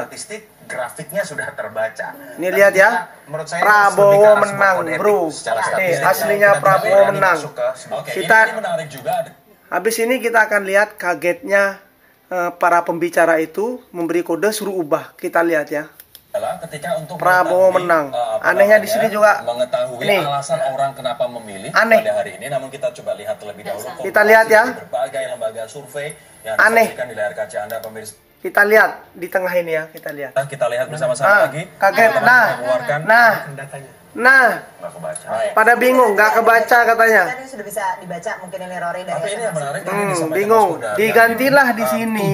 statistik grafiknya sudah terbaca. Ini Dan lihat ya. Menurut saya Prabowo menang, Bro. Etik, aslinya kita Prabowo menang. Oke, kita ini, ini menarik juga. Habis ini kita akan lihat kagetnya uh, para pembicara itu memberi kode suruh ubah. Kita lihat ya. Ketika untuk Prabowo menang. Uh, Anehnya di sini juga mengetahui nih. alasan orang kenapa memilih Aneh. pada hari ini namun kita coba lihat terlebih dahulu. Kita lihat ya. Berbagai lembaga survei yang Aneh. di layar kaca Anda pemirsa. Kita lihat di tengah ini ya, kita lihat. Nah, kita lihat bersama-sama nah, lagi. Kaget. nah, nah, Nah, oh, iya. Pada bingung, nggak kebaca katanya. sudah bisa dibaca mungkin ini Rory dari. Tapi ya, ini yang menarik hmm, bingung. Digantilah di nah, sini.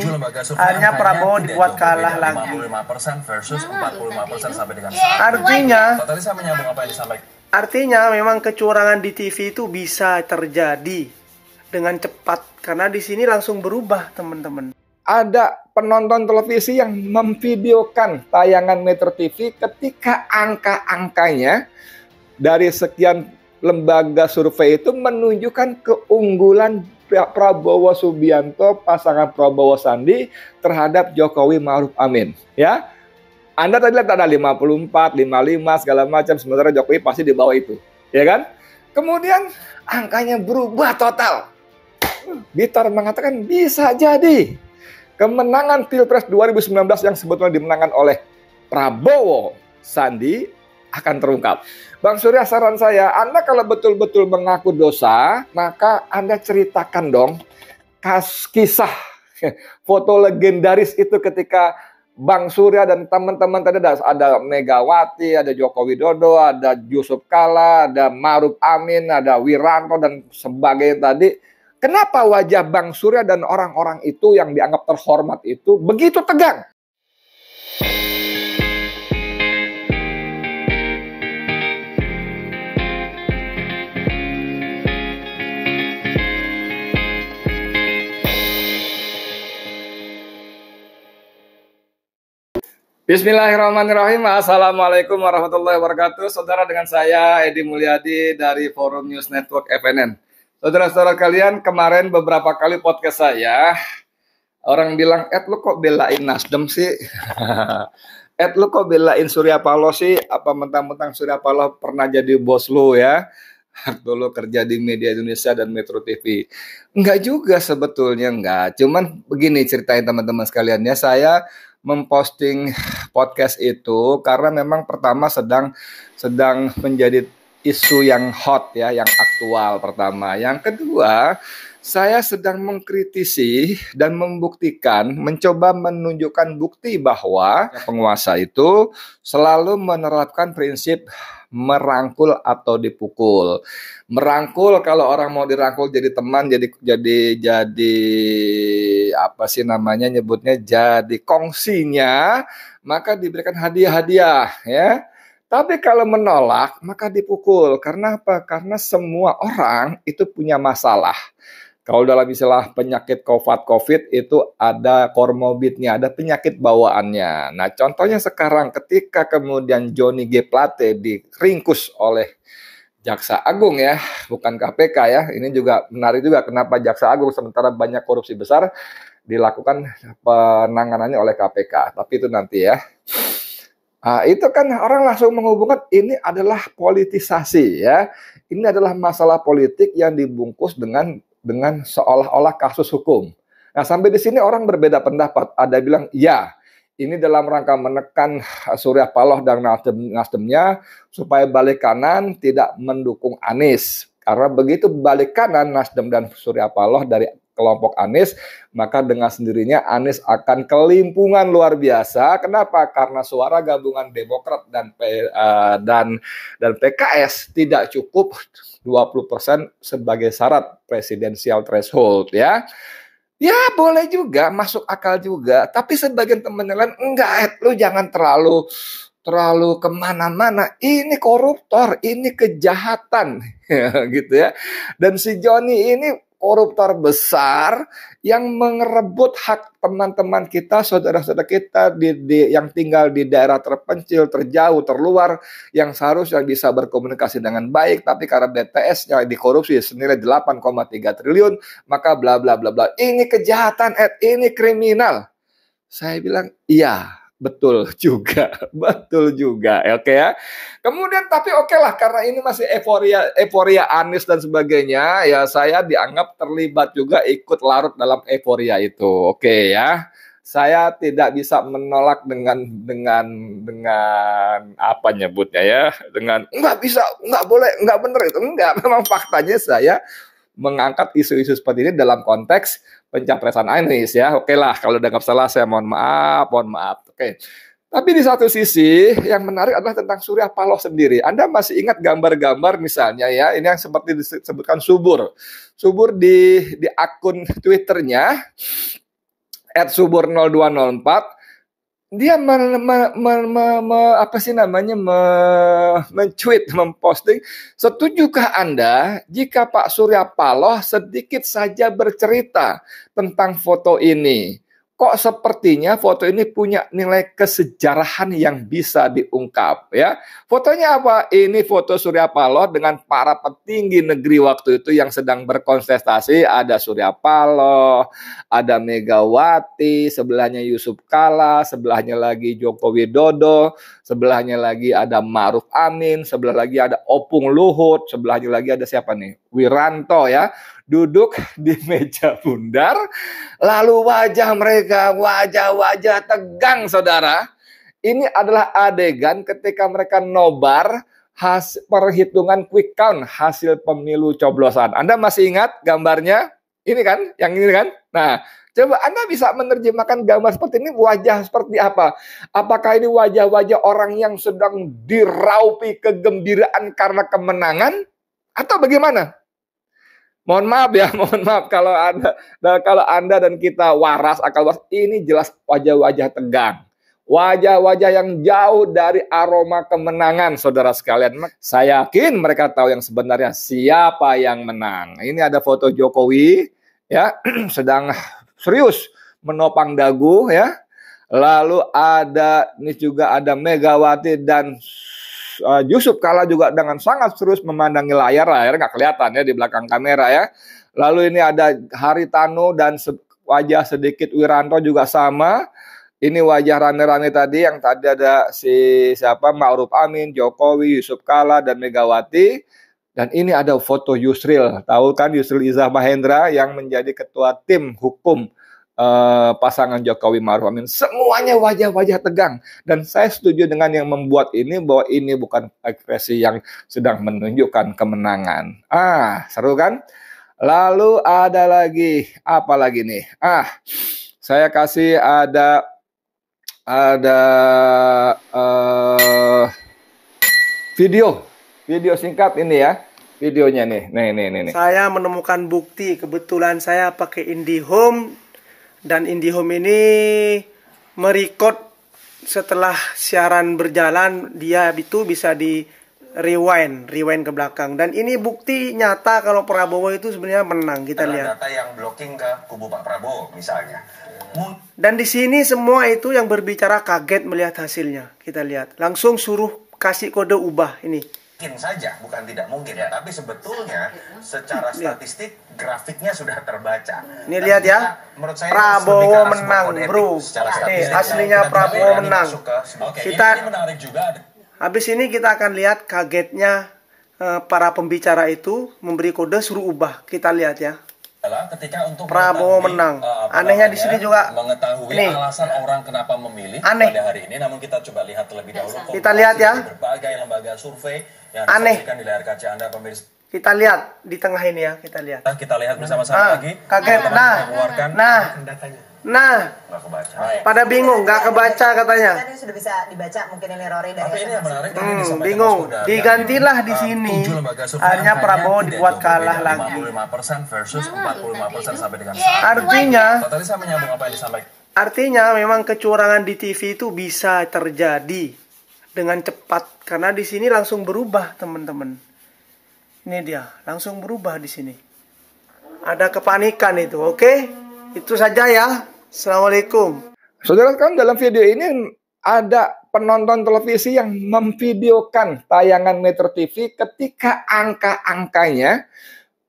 Hanya Prabowo dibuat kalah lagi. 55% versus 45% nah, sampai dengan saat. Artinya. Nah, tadi saya menyambung apa yang disampaikan. Artinya memang kecurangan di TV itu bisa terjadi dengan cepat karena di sini langsung berubah teman-teman ada penonton televisi yang memvideokan tayangan Metro TV ketika angka-angkanya dari sekian lembaga survei itu menunjukkan keunggulan Prabowo Subianto pasangan Prabowo Sandi terhadap Jokowi Ma'ruf Amin ya Anda tadi lihat ada 54, 55 segala macam sementara Jokowi pasti di bawah itu ya kan kemudian angkanya berubah total Bitar mengatakan bisa jadi kemenangan Pilpres 2019 yang sebetulnya dimenangkan oleh Prabowo Sandi akan terungkap. Bang Surya saran saya, Anda kalau betul-betul mengaku dosa, maka Anda ceritakan dong kas kisah foto legendaris itu ketika Bang Surya dan teman-teman tadi ada, ada Megawati, ada Joko Widodo, ada Yusuf Kala, ada Maruf Amin, ada Wiranto dan sebagainya tadi Kenapa wajah Bang Surya dan orang-orang itu yang dianggap terhormat itu begitu tegang? Bismillahirrahmanirrahim. Assalamualaikum warahmatullahi wabarakatuh. Saudara dengan saya Edi Mulyadi dari Forum News Network FNN. Saudara-saudara kalian, kemarin beberapa kali podcast saya, orang bilang, Ed eh, lu kok belain Nasdem sih? Ed eh, lu kok belain Surya Paloh sih? Apa mentang-mentang Surya Paloh pernah jadi bos lu ya? waktu lu kerja di media Indonesia dan Metro TV. Enggak juga sebetulnya enggak. Cuman begini ceritain teman-teman sekalian ya, saya memposting podcast itu karena memang pertama sedang sedang menjadi isu yang hot ya, yang aktual pertama. Yang kedua, saya sedang mengkritisi dan membuktikan, mencoba menunjukkan bukti bahwa ya. penguasa itu selalu menerapkan prinsip merangkul atau dipukul. Merangkul kalau orang mau dirangkul jadi teman, jadi jadi jadi apa sih namanya nyebutnya jadi kongsinya, maka diberikan hadiah-hadiah ya tapi kalau menolak, maka dipukul. Karena apa? Karena semua orang itu punya masalah. Kalau dalam istilah penyakit COVID, COVID itu ada komorbidnya, ada penyakit bawaannya. Nah, contohnya sekarang ketika kemudian Johnny G. Plate diringkus oleh Jaksa Agung ya, bukan KPK ya. Ini juga menarik juga kenapa Jaksa Agung sementara banyak korupsi besar dilakukan penanganannya oleh KPK. Tapi itu nanti ya. Nah, itu kan orang langsung menghubungkan ini adalah politisasi ya. Ini adalah masalah politik yang dibungkus dengan dengan seolah-olah kasus hukum. Nah, sampai di sini orang berbeda pendapat. Ada bilang ya, ini dalam rangka menekan Surya Paloh dan Nasdem, Nasdemnya supaya balik kanan tidak mendukung Anies. Karena begitu balik kanan Nasdem dan Surya Paloh dari kelompok Anies, maka dengan sendirinya Anies akan kelimpungan luar biasa. Kenapa? Karena suara gabungan Demokrat dan eh, dan dan PKS tidak cukup 20% sebagai syarat presidensial threshold ya. Ya boleh juga, masuk akal juga. Tapi sebagian teman lain, enggak Ed, lu jangan terlalu terlalu kemana-mana. Ini koruptor, ini kejahatan, gitu ya. Dan si Joni ini koruptor besar yang merebut hak teman-teman kita, saudara-saudara kita di, di, yang tinggal di daerah terpencil, terjauh, terluar, yang seharusnya bisa berkomunikasi dengan baik, tapi karena BTS-nya dikorupsi senilai 8,3 triliun, maka bla bla bla bla. Ini kejahatan, Ed, ini kriminal. Saya bilang, iya, Betul juga, betul juga. Ya, oke okay ya. Kemudian tapi oke okay lah karena ini masih euforia euforia Anies dan sebagainya, ya saya dianggap terlibat juga ikut larut dalam euforia itu. Oke okay ya. Saya tidak bisa menolak dengan dengan dengan apa nyebutnya ya, dengan nggak bisa, nggak boleh, nggak bener itu Nggak Memang faktanya saya mengangkat isu-isu seperti ini dalam konteks pencapresan Anies ya. Oke lah kalau dianggap salah saya mohon maaf, mohon maaf. Oke. Tapi di satu sisi yang menarik adalah tentang Surya Paloh sendiri. Anda masih ingat gambar-gambar misalnya ya, ini yang seperti disebutkan subur. Subur di di akun Twitternya @subur0204 dia me, me, me, me, me, apa sih namanya me, mencuit memposting setujukah anda jika Pak Surya Paloh sedikit saja bercerita tentang foto ini kok sepertinya foto ini punya nilai kesejarahan yang bisa diungkap ya. Fotonya apa? Ini foto Surya Paloh dengan para petinggi negeri waktu itu yang sedang berkontestasi, ada Surya Paloh, ada Megawati, sebelahnya Yusuf Kala, sebelahnya lagi Joko Widodo, sebelahnya lagi ada Ma'ruf Amin, sebelah lagi ada Opung Luhut, sebelahnya lagi ada siapa nih? Wiranto ya duduk di meja bundar, lalu wajah mereka, wajah-wajah tegang saudara. Ini adalah adegan ketika mereka nobar has, perhitungan quick count hasil pemilu coblosan. Anda masih ingat gambarnya? Ini kan, yang ini kan? Nah, coba Anda bisa menerjemahkan gambar seperti ini, wajah seperti apa? Apakah ini wajah-wajah orang yang sedang diraupi kegembiraan karena kemenangan? Atau bagaimana? Mohon maaf ya, mohon maaf kalau Anda nah kalau Anda dan kita waras akal waras ini jelas wajah-wajah tegang. Wajah-wajah yang jauh dari aroma kemenangan saudara sekalian. Saya yakin mereka tahu yang sebenarnya siapa yang menang. Ini ada foto Jokowi ya sedang serius menopang dagu ya. Lalu ada ini juga ada Megawati dan Eh, Yusuf Kala juga dengan sangat serius memandangi layar, layar nggak kelihatan ya di belakang kamera ya. Lalu ini ada Haritano dan se wajah sedikit Wiranto juga sama. Ini wajah rame-rame tadi yang tadi ada si siapa Ma'ruf Amin, Jokowi, Yusuf Kala dan Megawati. Dan ini ada foto Yusril. Tahu kan Yusril Izzah Mahendra yang menjadi ketua tim hukum uh, pasangan Jokowi Maruf Amin semuanya wajah-wajah tegang dan saya setuju dengan yang membuat ini bahwa ini bukan ekspresi yang sedang menunjukkan kemenangan. Ah, seru kan? Lalu ada lagi apa lagi nih? Ah, saya kasih ada ada uh, video video singkat ini ya videonya nih. Nih nih nih. Saya menemukan bukti kebetulan saya pakai IndiHome dan IndiHome ini merecord setelah siaran berjalan dia itu bisa di rewind, rewind ke belakang dan ini bukti nyata kalau Prabowo itu sebenarnya menang kita Ada lihat. Data yang blocking ke kubu Pak Prabowo misalnya. Dan di sini semua itu yang berbicara kaget melihat hasilnya. Kita lihat. Langsung suruh kasih kode ubah ini mungkin saja, bukan tidak mungkin, ya. ya. tapi sebetulnya secara statistik grafiknya sudah terbaca. Ini lihat ya, menurut saya Prabowo menang, bro. Ya. aslinya kita Prabowo menang. Ke, okay, kita ini, menarik juga. Habis ini kita akan lihat kagetnya eh, para pembicara itu memberi kode suruh ubah. Kita lihat ya ketika untuk Prabowo menang. Uh, Anehnya di sini juga mengetahui nih. alasan orang kenapa memilih Aneh. pada hari ini namun kita coba lihat terlebih dahulu. Kita lihat ya. Berbagai lembaga survei yang aneh di layar kaca Anda pemirsa. Kita lihat di tengah ini ya, kita lihat. Nah, kita lihat bersama-sama nah, lagi. Kaget. Teman nah, nah, Nah, nggak kebaca. pada bingung, nggak kebaca katanya. Tadi sudah bisa dibaca mungkin oleh Rory dari Tapi ini yang menarik hmm, bingung. Digantilah di eh, sini. Hanya Prabowo dibuat kalah lagi. 55% versus 45% nah, sampai dengan iya, saat. Artinya, nah, tadi saya menyambung apa yang disampaikan. Artinya memang kecurangan di TV itu bisa terjadi dengan cepat karena di sini langsung berubah teman-teman. Ini dia, langsung berubah di sini. Ada kepanikan itu, oke? Okay? Itu saja ya. Assalamualaikum. Saudara kan dalam video ini ada penonton televisi yang memvideokan tayangan Metro TV ketika angka-angkanya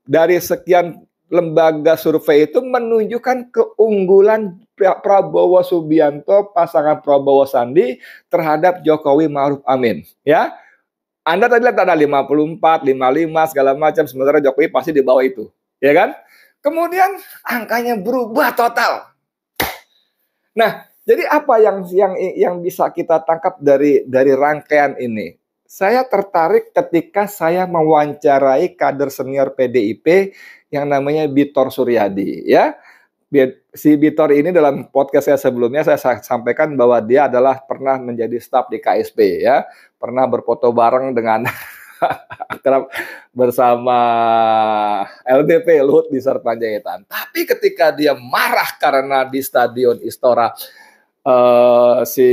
dari sekian lembaga survei itu menunjukkan keunggulan Prabowo Subianto pasangan Prabowo Sandi terhadap Jokowi Ma'ruf Amin ya Anda tadi lihat ada 54 55 segala macam sementara Jokowi pasti di bawah itu ya kan kemudian angkanya berubah total nah jadi apa yang yang yang bisa kita tangkap dari dari rangkaian ini saya tertarik ketika saya mewawancarai kader senior PDIP yang namanya Bitor Suryadi ya. Si Bitor ini dalam podcast saya sebelumnya saya sampaikan bahwa dia adalah pernah menjadi staf di KSP ya, pernah berfoto bareng dengan akrab bersama LDP Luhut di Panjaitan. Tapi ketika dia marah karena di Stadion Istora uh, si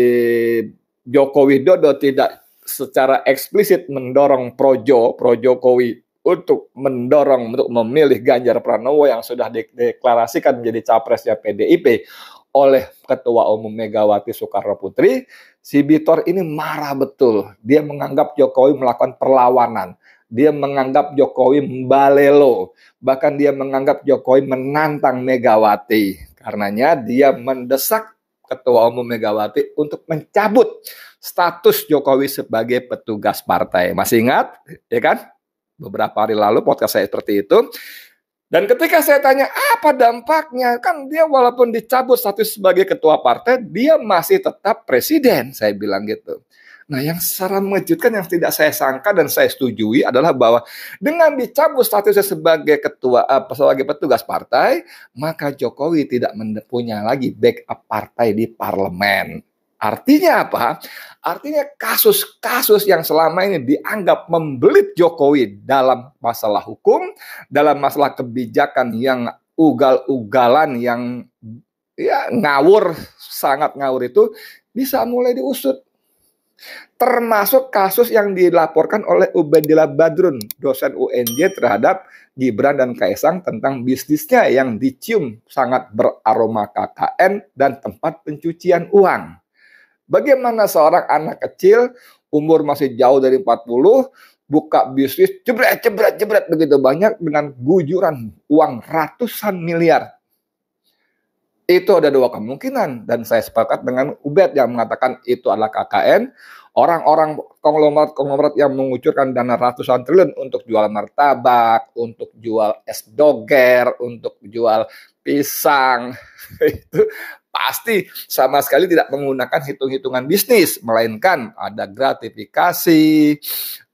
Joko Widodo tidak secara eksplisit mendorong projo Jokowi untuk mendorong untuk memilih Ganjar Pranowo yang sudah dideklarasikan menjadi capresnya PDIP oleh Ketua Umum Megawati Soekarno Putri, si Bitor ini marah betul. Dia menganggap Jokowi melakukan perlawanan. Dia menganggap Jokowi mbalelo. Bahkan dia menganggap Jokowi menantang Megawati. Karenanya dia mendesak Ketua Umum Megawati untuk mencabut status Jokowi sebagai petugas partai. Masih ingat? Ya kan? beberapa hari lalu podcast saya seperti itu. Dan ketika saya tanya apa dampaknya, kan dia walaupun dicabut status sebagai ketua partai, dia masih tetap presiden, saya bilang gitu. Nah, yang secara mengejutkan yang tidak saya sangka dan saya setujui adalah bahwa dengan dicabut statusnya sebagai ketua uh, sebagai petugas partai, maka Jokowi tidak punya lagi backup partai di parlemen. Artinya apa? Artinya kasus-kasus yang selama ini dianggap membelit Jokowi dalam masalah hukum, dalam masalah kebijakan yang ugal-ugalan yang ya ngawur, sangat ngawur itu bisa mulai diusut. Termasuk kasus yang dilaporkan oleh Ubedillah Badrun, dosen UNJ terhadap Gibran dan Kaisang tentang bisnisnya yang dicium sangat beraroma KKN dan tempat pencucian uang. Bagaimana seorang anak kecil umur masih jauh dari 40 buka bisnis jebret jebret jebret begitu banyak dengan gujuran uang ratusan miliar. Itu ada dua kemungkinan dan saya sepakat dengan Ubed yang mengatakan itu adalah KKN. Orang-orang konglomerat-konglomerat yang mengucurkan dana ratusan triliun untuk jual martabak, untuk jual es doger, untuk jual pisang, itu pasti sama sekali tidak menggunakan hitung-hitungan bisnis, melainkan ada gratifikasi,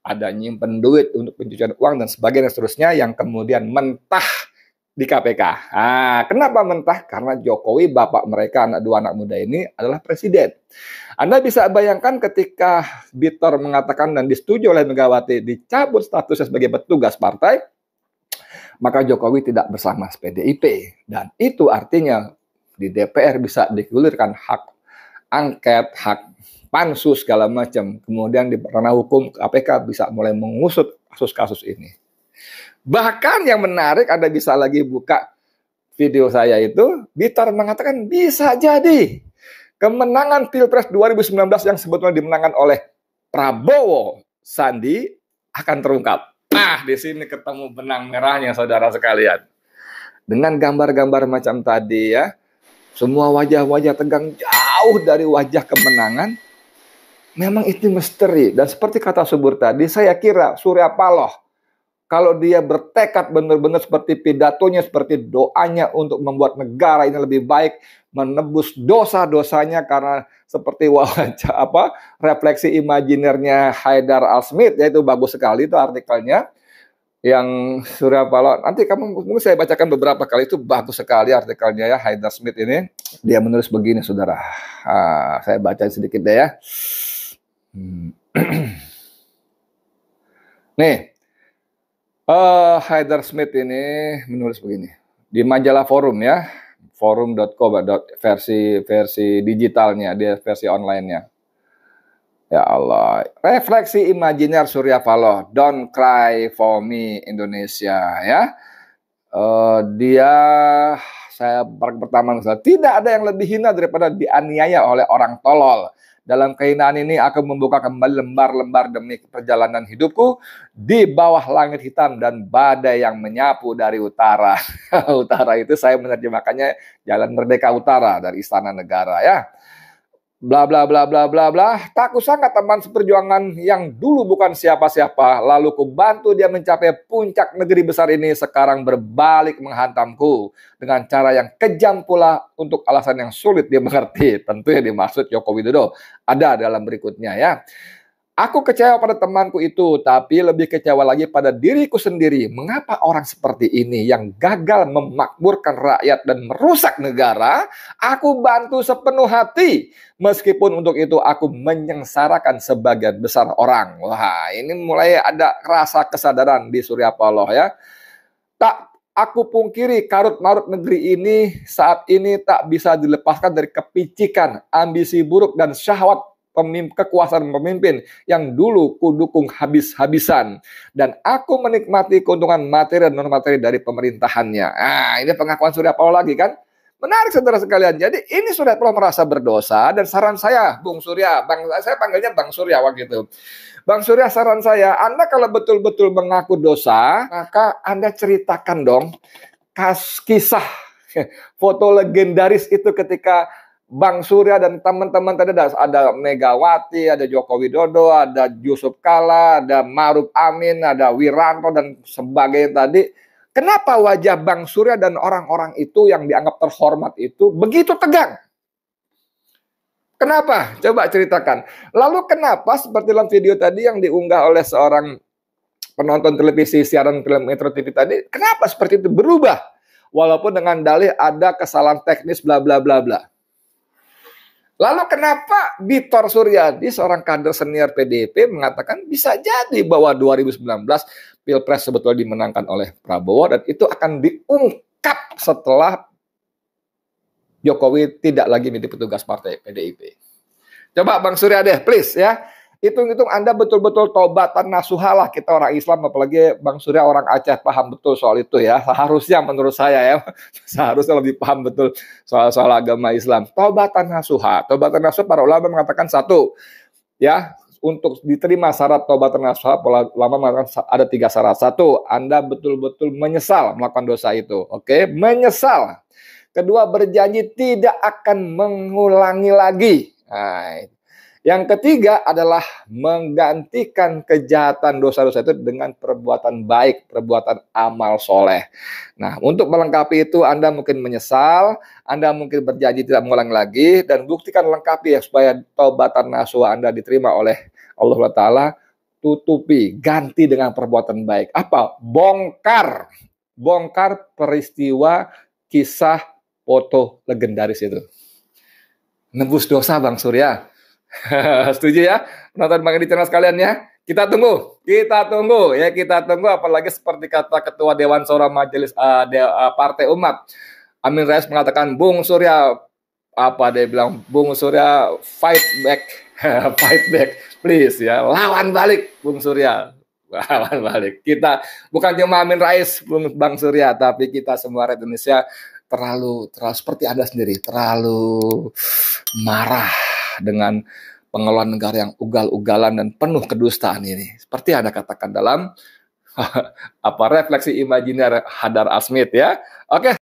ada nyimpen duit untuk pencucian uang dan sebagainya dan seterusnya yang kemudian mentah di KPK. Ah, kenapa mentah? Karena Jokowi bapak mereka anak dua anak muda ini adalah presiden. Anda bisa bayangkan ketika Bitor mengatakan dan disetujui oleh Megawati dicabut statusnya sebagai petugas partai, maka Jokowi tidak bersama PDIP dan itu artinya di DPR bisa digulirkan hak angket, hak pansus segala macam. Kemudian di ranah hukum KPK bisa mulai mengusut kasus-kasus ini. Bahkan yang menarik Anda bisa lagi buka video saya itu, Bitar mengatakan bisa jadi kemenangan Pilpres 2019 yang sebetulnya dimenangkan oleh Prabowo Sandi akan terungkap. Nah, di sini ketemu benang merahnya saudara sekalian. Dengan gambar-gambar macam tadi ya, semua wajah-wajah tegang jauh dari wajah kemenangan. Memang itu misteri. Dan seperti kata subur tadi, saya kira Surya Paloh, kalau dia bertekad benar-benar seperti pidatonya, seperti doanya untuk membuat negara ini lebih baik, menebus dosa-dosanya karena seperti wawancara apa refleksi imajinernya Haidar Al Smith yaitu bagus sekali itu artikelnya yang Surya Paloh. Nanti kamu mungkin saya bacakan beberapa kali itu bagus sekali artikelnya ya Haidar Smith ini. Dia menulis begini saudara. Uh, saya baca sedikit deh ya. Hmm. Nih, uh, Haidar Smith ini menulis begini di majalah Forum ya, forum.co versi versi digitalnya, dia versi onlinenya. Ya Allah. Refleksi imajiner Surya Paloh. Don't cry for me Indonesia ya. Uh, dia saya pertama tidak ada yang lebih hina daripada dianiaya oleh orang tolol. Dalam kehinaan ini aku membuka kembali lembar-lembar demi perjalanan hidupku di bawah langit hitam dan badai yang menyapu dari utara. utara itu saya menerjemahkannya Jalan Merdeka Utara dari Istana Negara ya bla bla bla bla bla bla. Tak kusangka teman seperjuangan yang dulu bukan siapa-siapa, lalu kubantu dia mencapai puncak negeri besar ini sekarang berbalik menghantamku dengan cara yang kejam pula untuk alasan yang sulit dia mengerti Tentu yang dimaksud Joko Widodo ada dalam berikutnya ya. Aku kecewa pada temanku itu, tapi lebih kecewa lagi pada diriku sendiri. Mengapa orang seperti ini yang gagal memakmurkan rakyat dan merusak negara, aku bantu sepenuh hati. Meskipun untuk itu aku menyengsarakan sebagian besar orang. Wah, ini mulai ada rasa kesadaran di Surya Paloh ya. Tak aku pungkiri karut marut negeri ini saat ini tak bisa dilepaskan dari kepicikan, ambisi buruk dan syahwat pemimpin, kekuasaan pemimpin yang dulu kudukung habis-habisan dan aku menikmati keuntungan materi dan non materi dari pemerintahannya. Ah, ini pengakuan Surya Paul lagi kan? Menarik saudara sekalian. Jadi ini Surya perlu merasa berdosa dan saran saya Bung Surya, Bang saya panggilnya Bang Surya waktu itu. Bang Surya saran saya, Anda kalau betul-betul mengaku dosa, maka Anda ceritakan dong kas kisah foto legendaris itu ketika Bang Surya dan teman-teman tadi ada, ada Megawati, ada Joko Widodo, ada Yusuf Kala, ada Maruf Amin, ada Wiranto dan sebagainya tadi. Kenapa wajah Bang Surya dan orang-orang itu yang dianggap terhormat itu begitu tegang? Kenapa? Coba ceritakan. Lalu kenapa seperti dalam video tadi yang diunggah oleh seorang penonton televisi siaran film Metro TV tadi, kenapa seperti itu berubah? Walaupun dengan dalih ada kesalahan teknis bla bla bla bla. Lalu kenapa Bitor Suryadi, seorang kader senior PDIP, mengatakan bisa jadi bahwa 2019 Pilpres sebetulnya dimenangkan oleh Prabowo dan itu akan diungkap setelah Jokowi tidak lagi menjadi petugas partai PDIP. Coba Bang Surya deh, please ya hitung-hitung Anda betul-betul tobatan nasuhalah kita orang Islam apalagi Bang Surya orang Aceh paham betul soal itu ya. Seharusnya menurut saya ya, seharusnya lebih paham betul soal-soal agama Islam. Tobatan nasuha. Tobatan nasuha para ulama mengatakan satu ya, untuk diterima syarat tobatan nasuha lama mengatakan ada tiga syarat. Satu, Anda betul-betul menyesal melakukan dosa itu. Oke, menyesal. Kedua, berjanji tidak akan mengulangi lagi. Nah, yang ketiga adalah menggantikan kejahatan dosa-dosa itu dengan perbuatan baik, perbuatan amal soleh. Nah, untuk melengkapi itu Anda mungkin menyesal, Anda mungkin berjanji tidak mengulang lagi, dan buktikan lengkapi ya supaya taubatan nasuah Anda diterima oleh Allah Ta'ala, tutupi, ganti dengan perbuatan baik. Apa? Bongkar. Bongkar peristiwa kisah foto legendaris itu. Nebus dosa Bang Surya Setuju ya? nonton Bang Edi Channel sekalian ya. Kita tunggu, kita tunggu ya, kita tunggu apalagi seperti kata Ketua Dewan Suara Majelis uh, De, uh, Partai Umat Amin Rais mengatakan Bung Surya apa dia bilang Bung Surya fight back, fight back please ya, lawan balik Bung Surya. Lawan balik. Kita bukan cuma Amin Rais, Bung Bang Surya, tapi kita semua rakyat Indonesia terlalu terlalu seperti Anda sendiri, terlalu marah dengan pengelolaan negara yang ugal-ugalan dan penuh kedustaan ini. Seperti Anda katakan dalam apa refleksi imajiner Hadar Asmit ya. Oke.